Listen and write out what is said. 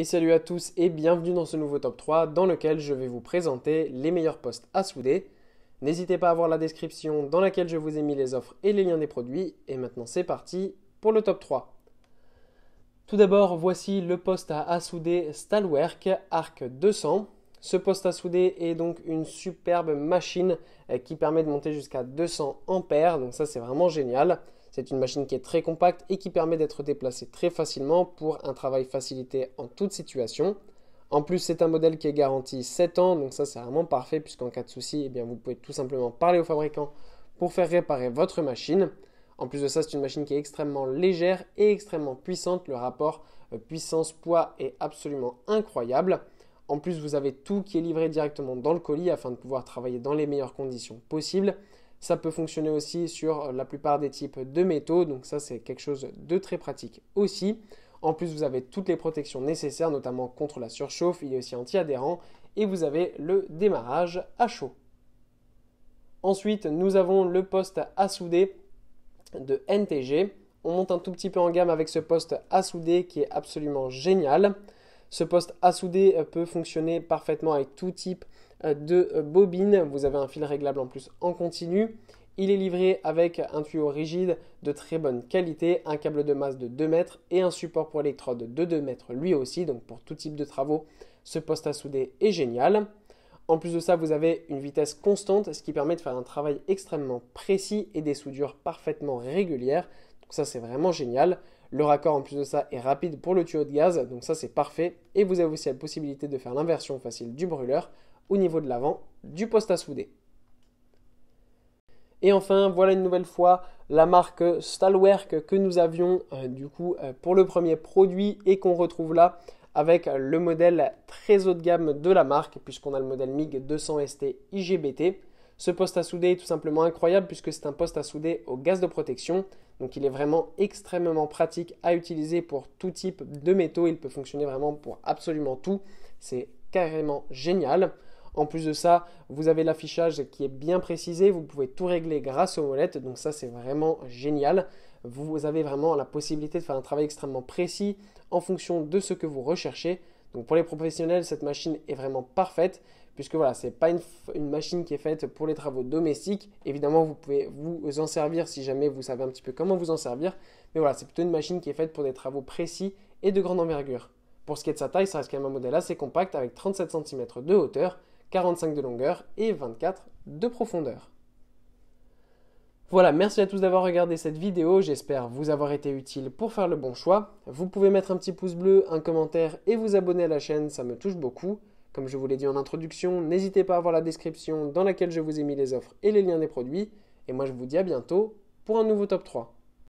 et salut à tous et bienvenue dans ce nouveau top 3 dans lequel je vais vous présenter les meilleurs postes à souder. N'hésitez pas à voir la description dans laquelle je vous ai mis les offres et les liens des produits et maintenant c'est parti pour le top 3. Tout d'abord, voici le poste à souder Stalwerk Arc 200. Ce poste à souder est donc une superbe machine euh, qui permet de monter jusqu'à 200 ampères, donc ça c'est vraiment génial. C'est une machine qui est très compacte et qui permet d'être déplacée très facilement pour un travail facilité en toute situation. En plus, c'est un modèle qui est garanti 7 ans, donc ça c'est vraiment parfait puisqu'en cas de souci, eh bien, vous pouvez tout simplement parler au fabricant pour faire réparer votre machine. En plus de ça, c'est une machine qui est extrêmement légère et extrêmement puissante. Le rapport euh, puissance-poids est absolument incroyable. En plus, vous avez tout qui est livré directement dans le colis afin de pouvoir travailler dans les meilleures conditions possibles. Ça peut fonctionner aussi sur la plupart des types de métaux, donc ça c'est quelque chose de très pratique aussi. En plus, vous avez toutes les protections nécessaires, notamment contre la surchauffe, il est aussi anti-adhérent, et vous avez le démarrage à chaud. Ensuite, nous avons le poste à souder de NTG. On monte un tout petit peu en gamme avec ce poste à souder qui est absolument génial. Ce poste à souder euh, peut fonctionner parfaitement avec tout type euh, de euh, bobine. Vous avez un fil réglable en plus en continu. Il est livré avec un tuyau rigide de très bonne qualité, un câble de masse de 2 mètres et un support pour électrode de 2 mètres lui aussi. Donc pour tout type de travaux, ce poste à souder est génial. En plus de ça, vous avez une vitesse constante, ce qui permet de faire un travail extrêmement précis et des soudures parfaitement régulières ça, c'est vraiment génial. Le raccord en plus de ça est rapide pour le tuyau de gaz, donc ça c'est parfait. Et vous avez aussi la possibilité de faire l'inversion facile du brûleur au niveau de l'avant du poste à souder. Et enfin, voilà une nouvelle fois la marque Stalwerk que nous avions euh, du coup euh, pour le premier produit et qu'on retrouve là avec le modèle très haut de gamme de la marque puisqu'on a le modèle MIG 200 ST IGBT. Ce poste à souder est tout simplement incroyable puisque c'est un poste à souder au gaz de protection donc il est vraiment extrêmement pratique à utiliser pour tout type de métaux. Il peut fonctionner vraiment pour absolument tout. C'est carrément génial. En plus de ça, vous avez l'affichage qui est bien précisé, vous pouvez tout régler grâce aux molettes, donc ça c'est vraiment génial. Vous avez vraiment la possibilité de faire un travail extrêmement précis en fonction de ce que vous recherchez. Donc pour les professionnels, cette machine est vraiment parfaite puisque voilà, n'est pas une, une, machine qui est faite pour les travaux domestiques. Évidemment, vous pouvez vous en servir si jamais vous savez un petit peu comment vous en servir. Mais voilà, c'est plutôt une machine qui est faite pour des travaux précis et de grande envergure. Pour ce qui est de sa taille, ça reste quand même un modèle assez compact avec 37 cm de hauteur, 45 de longueur et 24 de profondeur. Voilà, merci à tous d'avoir regardé cette vidéo, j'espère vous avoir été utile pour faire le bon choix. Vous pouvez mettre un petit pouce bleu, un commentaire et vous abonner à la chaîne, ça me touche beaucoup. Comme je vous l'ai dit en introduction, n'hésitez pas à voir la description dans laquelle je vous ai mis les offres et les liens des produits. Et moi je vous dis à bientôt pour un nouveau top 3.